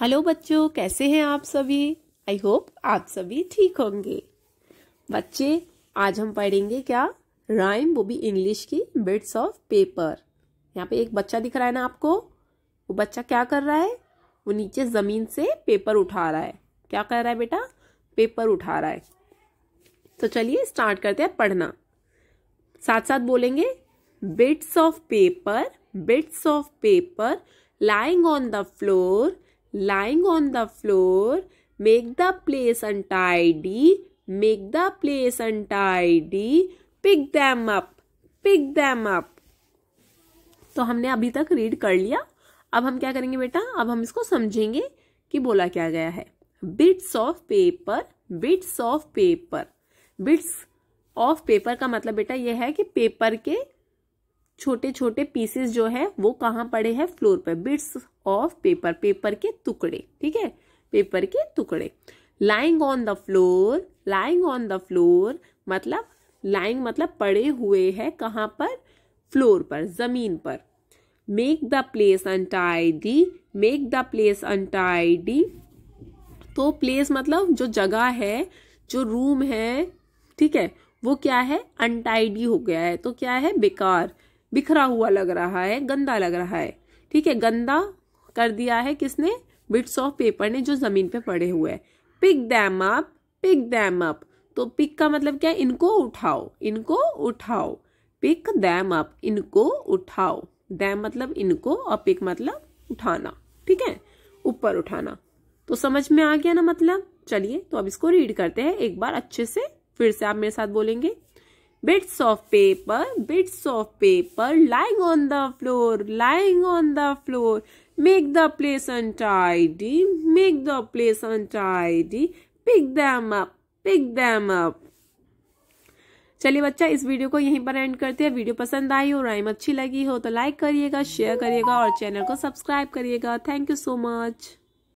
Hello बच्चों कैसे हैं आप सभी आई होप आप सभी ठीक होंगे बच्चे आज हम पढ़ेंगे क्या राइम वो भी इंग्लिश की बिट्स ऑफ पेपर यहाँ पे एक बच्चा दिख रहा है ना आपको वो बच्चा क्या कर रहा है वो नीचे ज़मीन से पेपर उठा रहा है क्या कर रहा है बेटा पेपर उठा रहा है तो चलिए स्टार्ट करते हैं पढ़ना साथ साथ बोलेंगे bits of paper bits of paper lying on the floor lying on the floor make the place untidy make the place untidy pick them up pick them up तो हमने अभी तक रीड कर लिया अब हम क्या करेंगे बेटा अब हम इसको समझेंगे कि बोला क्या गया है bits of paper bits of paper bits of paper का मतलब बेटा यह है कि पेपर के छोटे छोटे पीसेस जो है वो कहाँ पड़े हैं फ्लोर पर बिट्स ऑफ पेपर पेपर के टुकड़े ठीक है पेपर के टुकड़े lying on the floor lying on the floor मतलब लाइंग मतलब पड़े हुए है कहाँ पर फ्लोर पर जमीन पर make the place untidy make the place untidy तो प्लेस मतलब जो जगह है जो रूम है ठीक है वो क्या है अनटाइडी हो गया है तो क्या है बेकार बिखरा हुआ लग रहा है गंदा लग रहा है ठीक है गंदा कर दिया है किसने बिट्स ऑफ पेपर ने जो जमीन पे पड़े हुए हैं pick them up pick them up तो पिक का मतलब क्या है इनको उठाओ इनको उठाओ पिक दैम अप इनको उठाओ दैम मतलब इनको और पिक मतलब उठाना ठीक है ऊपर उठाना तो समझ में आ गया ना मतलब चलिए तो अब इसको रीड करते हैं एक बार अच्छे से फिर से आप मेरे साथ बोलेंगे bits of paper bits of paper lying on the floor lying on the floor Make the place untidy. Make the place untidy. Pick them up. Pick them up. चलिए बच्चा इस वीडियो को यहीं पर एंड करते हैं वीडियो पसंद आई हो राइम अच्छी लगी हो तो लाइक करिएगा शेयर करिएगा और चैनल को सब्सक्राइब करिएगा थैंक यू सो मच